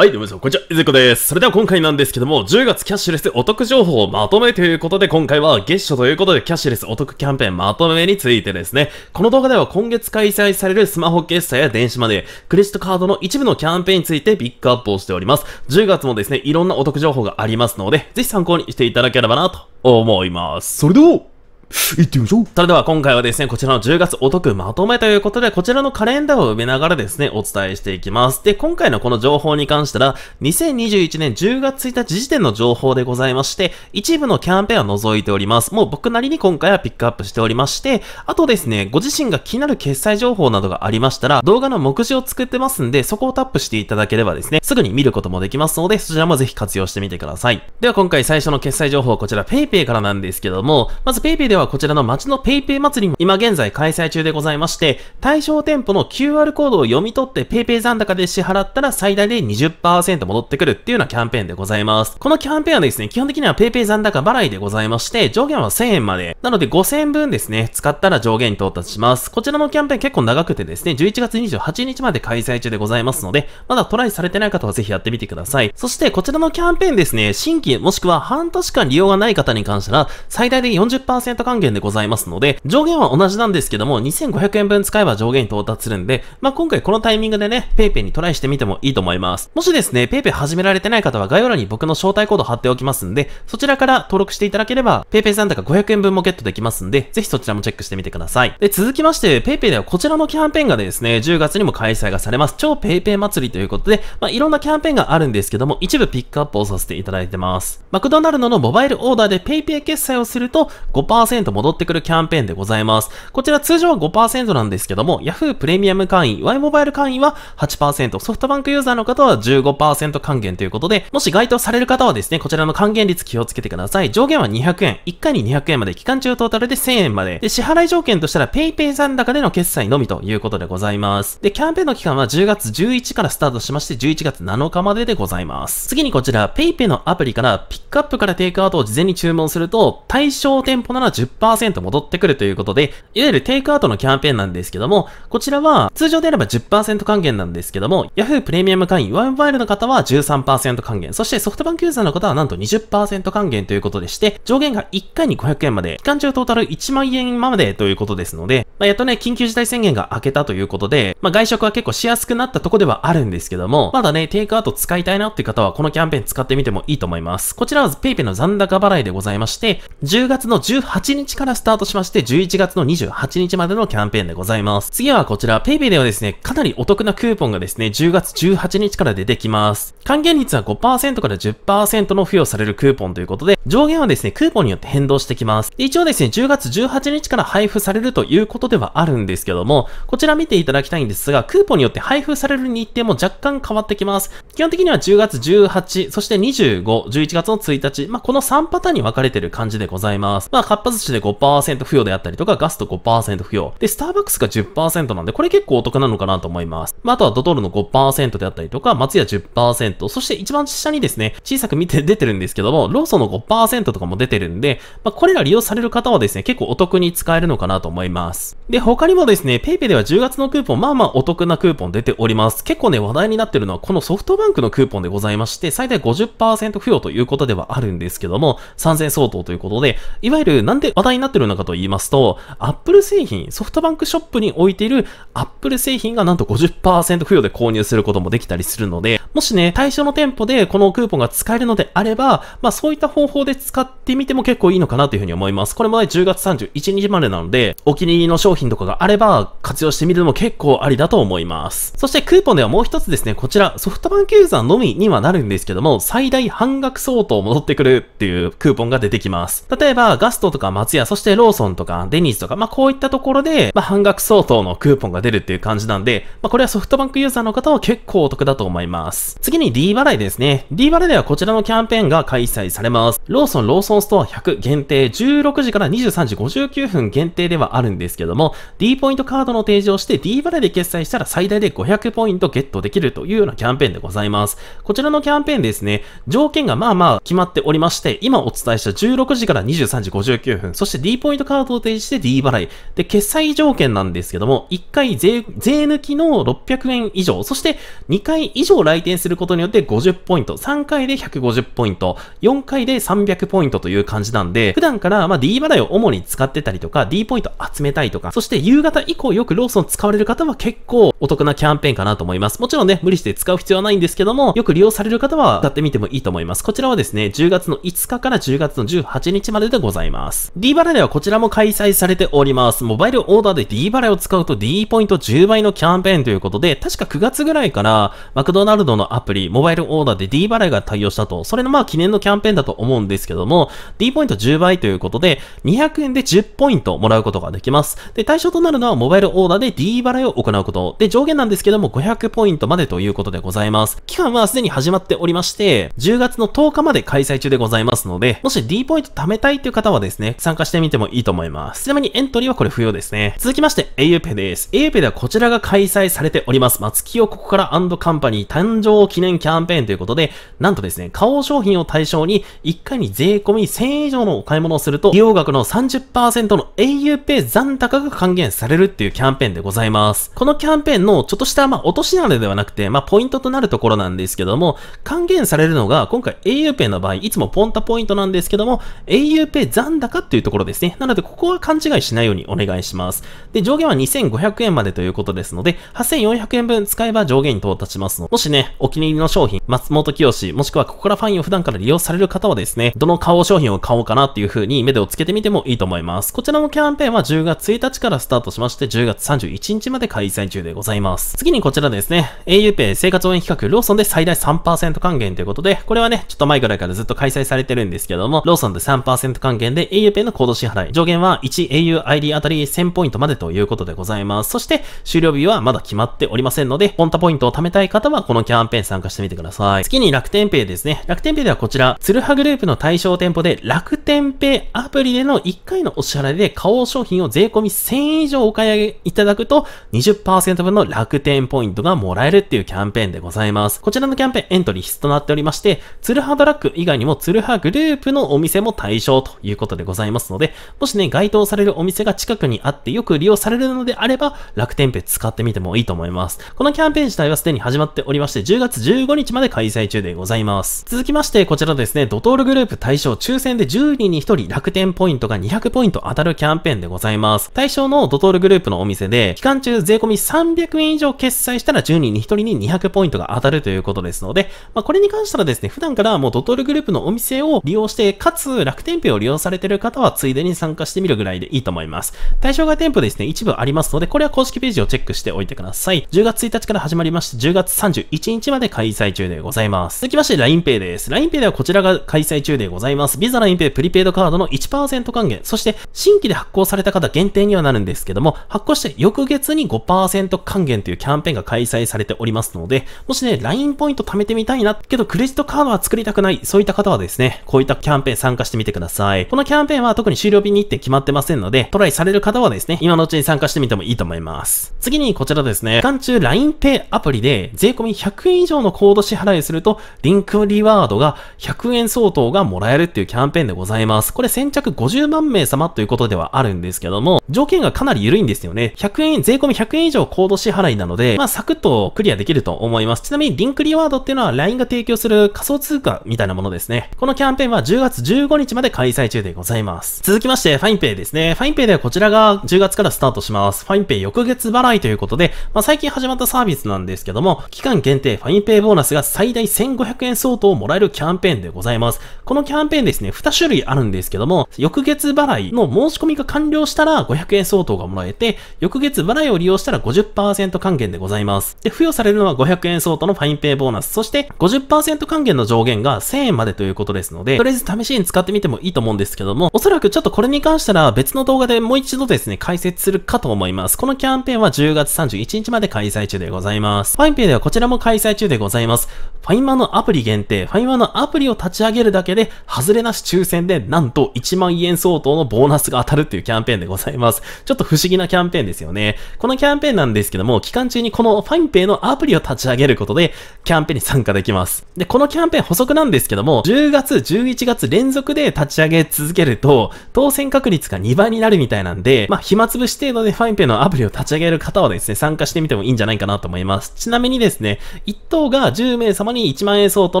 はい、どうも皆さん、こんにちは、いずこです。それでは今回なんですけども、10月キャッシュレスお得情報をまとめということで、今回は月初ということで、キャッシュレスお得キャンペーンまとめについてですね、この動画では今月開催されるスマホ決済や電子マネー、クレジットカードの一部のキャンペーンについてピックアップをしております。10月もですね、いろんなお得情報がありますので、ぜひ参考にしていただければなと思います。それでは行ってみましょう。それでは今回はですね、こちらの10月お得まとめということで、こちらのカレンダーを埋めながらですね、お伝えしていきます。で、今回のこの情報に関したら、2021年10月1日時点の情報でございまして、一部のキャンペーンは除いております。もう僕なりに今回はピックアップしておりまして、あとですね、ご自身が気になる決済情報などがありましたら、動画の目次を作ってますんで、そこをタップしていただければですね、すぐに見ることもできますので、そちらもぜひ活用してみてください。では今回最初の決済情報、こちら PayPay からなんですけども、まず PayPay でははこちらの街の PayPay 祭りも今現在開催中でございまして、対象店舗の QR コードを読み取って PayPay 残高で支払ったら最大で20%戻ってくるっていうようなキャンペーンでございます。このキャンペーンはですね、基本的には PayPay 残高払いでございまして、上限は1000円まで。なので5000円分ですね、使ったら上限に到達します。こちらのキャンペーン結構長くてですね、11月28日まで開催中でございますので、まだトライされてない方はぜひやってみてください。そしてこちらのキャンペーンですね、新規もしくは半年間利用がない方に関しては、最大で40%還元でございますので、上限は同じなんですけども、2500円分使えば上限に到達するんで、まあ、今回このタイミングでね、PayPay にトライしてみてもいいと思います。もしですね、PayPay 始められてない方は概要欄に僕の招待コード貼っておきますんで、そちらから登録していただければ、PayPay 残高500円分もゲットできますんで、ぜひそちらもチェックしてみてください。で、続きまして、PayPay ではこちらのキャンペーンがですね、10月にも開催がされます。超 PayPay 祭りということで、まあ、いろんなキャンペーンがあるんですけども、一部ピックアップをさせていただいてます。マクドナルドのモバイルオーダーで PayPay 決済をすると5% 1戻ってくるキャンペーンでございます。こちら通常は5%なんですけども、Yahoo プレミアム会員、Y モバイル会員は8%、ソフトバンクユーザーの方は15%還元ということで、もし該当される方はですね、こちらの還元率気をつけてください。上限は200円。1回に200円まで、期間中トータルで1000円まで。で、支払い条件としたら PayPay 残高での決済のみということでございます。で、キャンペーンの期間は10月11日からスタートしまして、11月7日まででございます。次にこちら、PayPay のアプリから、ピックアップからテイクアウトを事前に注文すると、対象店舗なら10%戻ってくるということで、いわゆるテイクアウトのキャンペーンなんですけども、こちらは通常であれば10%還元なんですけども、Yahoo プレミアム会員ワンファイルの方は13%還元、そしてソフトバンクユーザーの方はなんと20%還元ということでして、上限が1回に500円まで、期間中トータル1万円までということですので、まあ、やっとね、緊急事態宣言が明けたということで、まあ、外食は結構しやすくなったとこではあるんですけども、まだね、テイクアウト使いたいなっていう方は、このキャンペーン使ってみてもいいと思います。こちらは PayPay の残高払いでございまして、10月の18 7日からスタートしまして、11月の28日までのキャンペーンでございます。次はこちら、PayPay ではですね、かなりお得なクーポンがですね、10月18日から出てきます。還元率は5%から10%の付与されるクーポンということで、上限はですね、クーポンによって変動してきます。一応ですね、10月18日から配布されるということではあるんですけども、こちら見ていただきたいんですが、クーポンによって配布される日程も若干変わってきます。基本的には10月18、そして25、11月の1日、まあ、この3パターンに分かれてる感じでございます。まあ、活発寿司で5%付与であったりとか、ガスト5%付与。で、スターバックスが10%なんで、これ結構お得なのかなと思います。まあ、あとはドトールの5%であったりとか、松屋10%、そして一番下にですね、小さく見て出てるんですけども、ローソンの5%とかも出てるんで、まあ、これら利用される方はですね、結構お得に使えるのかなと思います。で、他にもですね、PayPay では10月のクーポン、まあまあお得なクーポン出ております。結構ね、話題になってるのはこのソフトバンクのクーポンでございまして、最大50%付与ということではあるんですけども、3000相当ということで、いわゆるなんで話題になってるのかと言いますと、Apple 製品、ソフトバンクショップに置いている Apple 製品がなんと50%付与で購入することもできたりするので、もしね、対象の店舗でこのクーポンが使えるのであれば、まあそういった方法で使ってみても結構いいのかなというふうに思います。これもね、10月31日までなので、お気に入りの商品とかがあれば活用してみるのも結構ありだと思います。そしてクーポンではもう一つですね、こちら、ソフトバンクユーザーのみにはなるんですけども、最大半額相当戻ってくるっていうクーポンが出てきます。例えば、ガストとかマ松屋、そしてローソンとかデニーズとか、まあこういったところで、まあ半額相当のクーポンが出るっていう感じなんで、まあこれはソフトバンクユーザーの方は結構お得だと思います。次に D 払いですね。D 払いではこちらのキャンペーンが開催されます。ローソン、ローソンストア100限定16時から23時59分限定ではあるんですけども、D ポイントカードの提示をして D 払いで決済したら最大で500ポイントゲットできるというようなキャンペーンでございます。こちらのキャンペーンですね、条件がまあまあ決まっておりまして、今お伝えした16時から23時59分分、そして D ポイントカードを提示して D 払い。で、決済条件なんですけども、1回税、税抜きの600円以上、そして2回以上来店することによって50ポイント、3回で150ポイント、4回で300ポイントという感じなんで、普段からま D 払いを主に使ってたりとか、D ポイント集めたいとか、そして夕方以降よくローソン使われる方は結構お得なキャンペーンかなと思います。もちろんね、無理して使う必要はないんですけども、よく利用される方は使ってみてもいいと思います。こちらはですね、10月の5日から10月の18日まででございます。D 払いではこちらも開催されております。モバイルオーダーで D 払いを使うと D ポイント10倍のキャンペーンということで、確か9月ぐらいから、マクドナルドのアプリ、モバイルオーダーで D 払いが対応したと、それのまあ記念のキャンペーンだと思うんですけども、D ポイント10倍ということで、200円で10ポイントもらうことができます。で、対象となるのはモバイルオーダーで D 払いを行うこと。で、上限なんですけども、500ポイントまでということでございます。期間はすでに始まっておりまして、10月の10日まで開催中でございますので、もし D ポイント貯めたいという方はですね、参加してみてもいいと思います。ちなみにエントリーはこれ不要ですね。続きまして auPay です。auPay ではこちらが開催されております。松木をここからカンパニー誕生記念キャンペーンということで、なんとですね、花王商品を対象に1回に税込み1000円以上のお買い物をすると、利用額の30%の auPay 残高が還元されるっていうキャンペーンでございます。このキャンペーンのちょっとした、まあ、落とし穴ではなくて、まあ、ポイントとなるところなんですけども、還元されるのが、今回 auPay の場合、いつもポンタポイントなんですけども、auPay 残高っていうというところですね。なので、ここは勘違いしないようにお願いします。で、上限は2500円までということですので、8400円分使えば上限に到達しますのもしね、お気に入りの商品、松本清、もしくはここからファインを普段から利用される方はですね、どの顔商品を買おうかなっていう風に目でをつけてみてもいいと思います。こちらのキャンペーンは10月1日からスタートしまして、10月31日まで開催中でございます。次にこちらですね、auPay 生活応援企画ローソンで最大3%還元ということで、これはね、ちょっと前ぐらいからずっと開催されてるんですけども、ローソンで3%還元で auPay ののコード支払い。上限は 1auID あたり1000ポイントまでということでございます。そして終了日はまだ決まっておりませんので、ポンタポイントを貯めたい方はこのキャンペーン参加してみてください。次に楽天ペイですね。楽天ペイではこちら、ツルハグループの対象店舗で楽天ペイアプリでの1回のお支払いで顔商品を税込み1000円以上お買い上げいただくと20%分の楽天ポイントがもらえるっていうキャンペーンでございます。こちらのキャンペーンエントリー必須となっておりまして、ツルハドラッグ以外にもツルハグループのお店も対象ということでございます。いますので、もしね、該当されるお店が近くにあってよく利用されるのであれば、楽天ペ使ってみてもいいと思います。このキャンペーン自体はすでに始まっておりまして、10月15日まで開催中でございます。続きまして、こちらですね、ドトールグループ対象抽選で10人に1人楽天ポイントが200ポイント当たるキャンペーンでございます。対象のドトールグループのお店で、期間中税込み300円以上決済したら10人に1人に200ポイントが当たるということですので、まあ、これに関したらですね、普段からもうドトールグループのお店を利用して、かつ楽天ペを利用されている方方はついでに参加してみるぐらいでいいと思います。対象外店舗ですね、一部ありますので、これは公式ページをチェックしておいてください。10月1日から始まりまして、10月31日まで開催中でございます。続きまして、LINEPay です。LINEPay ではこちらが開催中でございます。Visa LINEPay プリペイドカードの1%還元、そして新規で発行された方限定にはなるんですけども、発行して翌月に5%還元というキャンペーンが開催されておりますので、もしね、LINE ポイント貯めてみたいな、けどクレジットカードは作りたくない、そういった方はですね、こういったキャンペーン参加してみてください。このキャンペーンはは特に終了日にって決まってませんので、トライされる方はですね、今のうちに参加してみてもいいと思います。次にこちらですね、期間中 LINEPay アプリで税込み100円以上のコード支払いすると、リンクリワードが100円相当がもらえるっていうキャンペーンでございます。これ先着50万名様ということではあるんですけども、条件がかなり緩いんですよね。100円、税込み100円以上コード支払いなので、まあサクッとクリアできると思います。ちなみにリンクリワードっていうのは LINE が提供する仮想通貨みたいなものですね。このキャンペーンは10月15日まで開催中でございます。ます。続きまして、ファインペイですね。ファインペイではこちらが10月からスタートします。ファインペイ翌月払いということで、まあ、最近始まったサービスなんですけども、期間限定ファインペイボーナスが最大1500円相当をもらえるキャンペーンでございます。このキャンペーンですね、2種類あるんですけども、翌月払いの申し込みが完了したら500円相当がもらえて、翌月払いを利用したら50%還元でございます。で、付与されるのは500円相当のファインペイボーナス、そして50%還元の上限が1000円までということですので、とりあえず試しに使ってみてもいいと思うんですけども、おそそらくちょっとこれに関しては別の動画でもう一度ですね、解説するかと思います。このキャンペーンは10月31日まで開催中でございます。ファインペイではこちらも開催中でございます。ファインマのアプリ限定、ファインマのアプリを立ち上げるだけで、外れなし抽選で、なんと1万円相当のボーナスが当たるっていうキャンペーンでございます。ちょっと不思議なキャンペーンですよね。このキャンペーンなんですけども、期間中にこのファインペイのアプリを立ち上げることで、キャンペーンに参加できます。で、このキャンペーン補足なんですけども、10月、11月連続で立ち上げ続けると、当選確率が2倍になるみたいなんで、まあ、暇つぶし程度でファインペイのアプリを立ち上げる方はですね、参加してみてもいいんじゃないかなと思います。ちなみにですね、1等が10名様様に1万円相当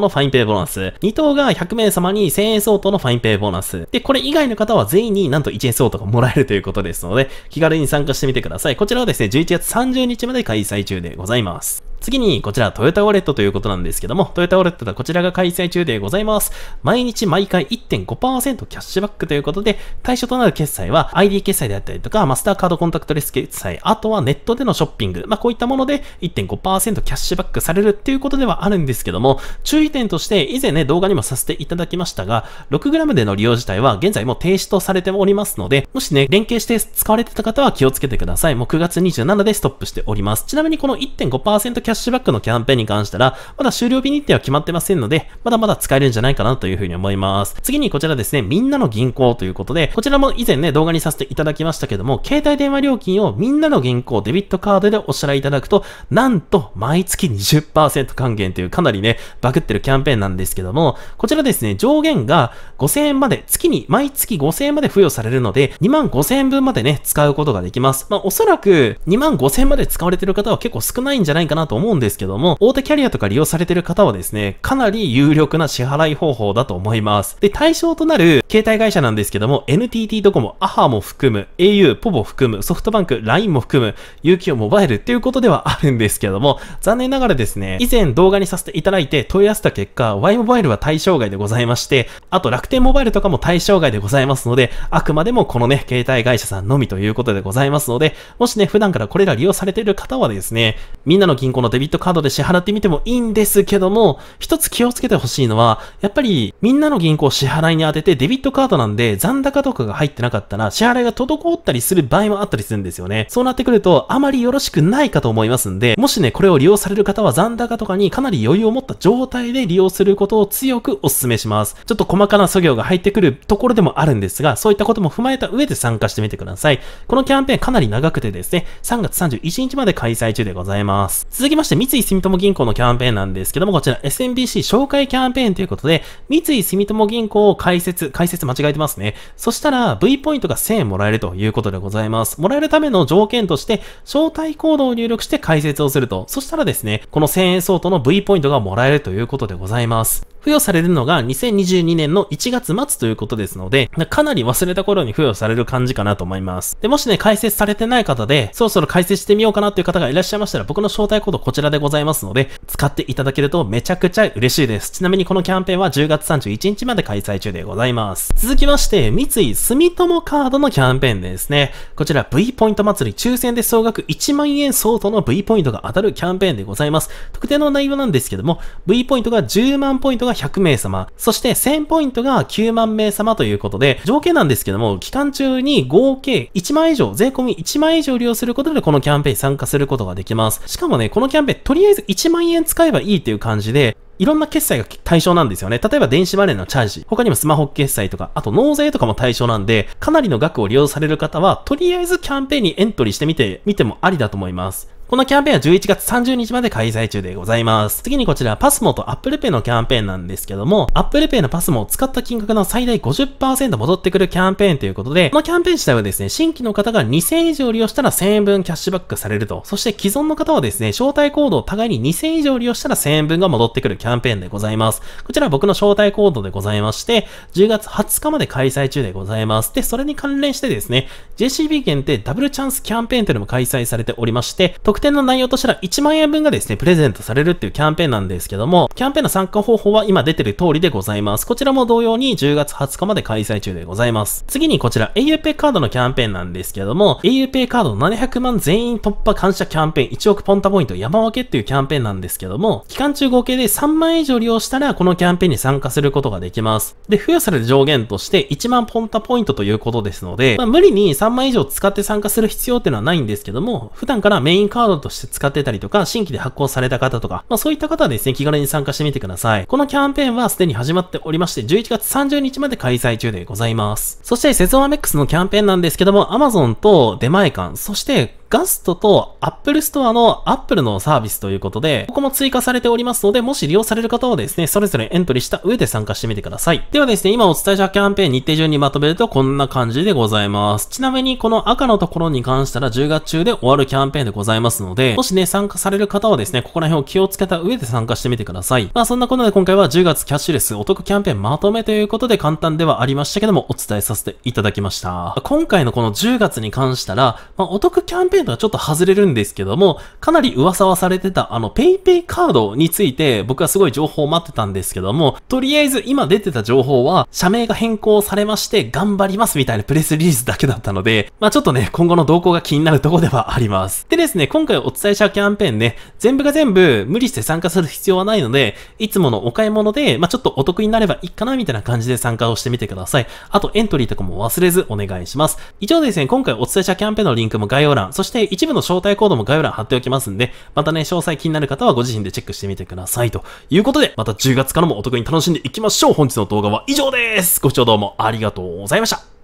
のファインペイボーナス。2等が100名様に1000円相当のファインペイボーナス。で、これ以外の方は全員になんと1円相当がもらえるということですので、気軽に参加してみてください。こちらはですね、11月30日まで開催中でございます。次に、こちら、トヨタウォレットということなんですけども、トヨタウォレットはこちらが開催中でございます。毎日毎回1.5%キャッシュバックということで、対象となる決済は ID 決済であったりとか、マスターカードコンタクトレス決済、あとはネットでのショッピング、まあ、こういったもので1.5%キャッシュバックされるっていうことではあるんですけども、注意点として、以前ね、動画にもさせていただきましたが、6g での利用自体は現在も停止とされておりますので、もしね、連携して使われてた方は気をつけてください。もう9月27でストップしております。ちなみにこの1.5%キャッシュキャッシュバックのキャンペーンに関しては、まだ終了日日程は決まってませんので、まだまだ使えるんじゃないかなというふうに思います。次にこちらですね、みんなの銀行ということで、こちらも以前ね、動画にさせていただきましたけども、携帯電話料金をみんなの銀行デビットカードでお支払いいただくと、なんと毎月20%還元というかなりね、バグってるキャンペーンなんですけども、こちらですね、上限が5000円まで、月に、毎月5000円まで付与されるので、2万5000円分までね、使うことができます。まあ、おそらく2万5000円まで使われてる方は結構少ないんじゃないかなと思うんですけども、大手キャリアとか利用されてる方はですね、かなり有力な支払い方法だと思います。で、対象となる携帯会社なんですけども、NTT ドコモ、アハも含む、au、ポボ含む、ソフトバンク、LINE も含む、UQ モバイルっていうことではあるんですけども、残念ながらですね、以前動画にさせていただいて問い合わせた結果、Y モバイルは対象外でございまして、あと楽天モバイルとかも対象外でございますので、あくまでもこのね、携帯会社さんのみということでございますので、もしね、普段からこれら利用されている方はですね、みんなの銀行のデビットカードで支払ってみてもいいんですけども、一つ気をつけてほしいのは、やっぱりみんなの銀行支払いに当ててデビットカードなんで残高とかが入ってなかったら支払いが滞ったりする場合もあったりするんですよね。そうなってくるとあまりよろしくないかと思いますんで、もしね、これを利用される方は残高とかにかなり余裕を持った状態で利用することを強くお勧めします。ちょっと細かな作業が入ってくるところでもあるんですが、そういったことも踏まえた上で参加してみてください。このキャンペーンかなり長くてですね、3月31日まで開催中でございます。続きまして、三井住友銀行のキャンペーンなんですけども、こちら SMBC 紹介キャンペーンということで、三井住友銀行を開設、解説間違えてますね。そしたら、V ポイントが1000円もらえるということでございます。もらえるための条件として、招待コードを入力して解説をすると。そしたらですね、この1000円相当の V ポイントがもらえるということでございます。付与されるのが2022年の1月末ということですので、かなり忘れた頃に付与される感じかなと思います。で、もしね、解説されてない方で、そろそろ解説してみようかなという方がいらっしゃいましたら、僕の招待コードこちらでございますので、使っていただけるとめちゃくちゃ嬉しいです。ちなみにこのキャンペーンは10月31日まで開催中でございます。続きまして、三井住友カードのキャンペーンですね。こちら V ポイント祭り抽選で総額1万円相当の V ポイントが当たるキャンペーンでございます。特定の内容なんですけども、V ポイントが10万ポイントがが100名様、そして1000ポイントが9万名様ということで、条件なんですけども、期間中に合計1万以上、税込み1万以上利用することでこのキャンペーンに参加することができます。しかもね、このキャンペーンとりあえず1万円使えばいいっていう感じで、いろんな決済が対象なんですよね。例えば電子マネーのチャージ、他にもスマホ決済とか、あと納税とかも対象なんで、かなりの額を利用される方は、とりあえずキャンペーンにエントリーしてみて、見てもありだと思います。このキャンペーンは11月30日まで開催中でございます。次にこちら、パスモと Apple Pay のキャンペーンなんですけども、Apple Pay のパスモを使った金額の最大50%戻ってくるキャンペーンということで、このキャンペーン自体はですね、新規の方が2000以上利用したら1000円分キャッシュバックされると、そして既存の方はですね、招待コードを互いに2000以上利用したら1000円分が戻ってくるキャンペーンでございます。こちら僕の招待コードでございまして、10月20日まで開催中でございます。で、それに関連してですね、JCB 限定ダブルチャンスキャンペーンというのも開催されておりまして、特特典の内容としては1万円分がですね、プレゼントされるっていうキャンペーンなんですけども、キャンペーンの参加方法は今出てる通りでございます。こちらも同様に10月20日まで開催中でございます。次にこちら auPay カードのキャンペーンなんですけども、auPay カード700万全員突破感謝キャンペーン1億ポンタポイント山分けっていうキャンペーンなんですけども、期間中合計で3万円以上利用したらこのキャンペーンに参加することができます。で、付与される上限として1万ポンタポイントということですので、まあ、無理に3万以上使って参加する必要っていうのはないんですけども、普段からメインカードドとして使ってたりとか、新規で発行された方とか、まあそういった方はですね、気軽に参加してみてください。このキャンペーンはすでに始まっておりまして、11月30日まで開催中でございます。そして、セゾンアメックスのキャンペーンなんですけども、Amazon と出前館、そしてガストと Apple Store の Apple のサービスということで、ここも追加されておりますので、もし利用される方はですね、それぞれエントリーした上で参加してみてください。ではですね、今お伝えしたキャンペーン日程順にまとめるとこんな感じでございます。ちなみにこの赤のところに関したら10月中で終わるキャンペーンでございますので、もしね、参加される方はですね、ここら辺を気をつけた上で参加してみてください。まあそんなことで今回は10月キャッシュレスお得キャンペーンまとめということで簡単ではありましたけどもお伝えさせていただきました。今回のこの10月に関したら、まあ、お得キャンペーンレンとはちょっと外れるんですけども、かなり噂はされてたあの PayPay カードについて僕はすごい情報を待ってたんですけども、とりあえず今出てた情報は社名が変更されまして頑張りますみたいなプレスリリースだけだったので、まあちょっとね、今後の動向が気になるとこではあります。でですね、今回お伝えしたキャンペーンね、全部が全部無理して参加する必要はないので、いつものお買い物で、まあちょっとお得になればいいかなみたいな感じで参加をしてみてください。あとエントリーとかも忘れずお願いします。以上ですね、今回お伝えしたキャンペーンのリンクも概要欄、そしてして一部の招待コードも概要欄貼っておきますんで、またね、詳細気になる方はご自身でチェックしてみてください。ということで、また10月からもお得に楽しんでいきましょう。本日の動画は以上です。ご視聴どうもありがとうございました。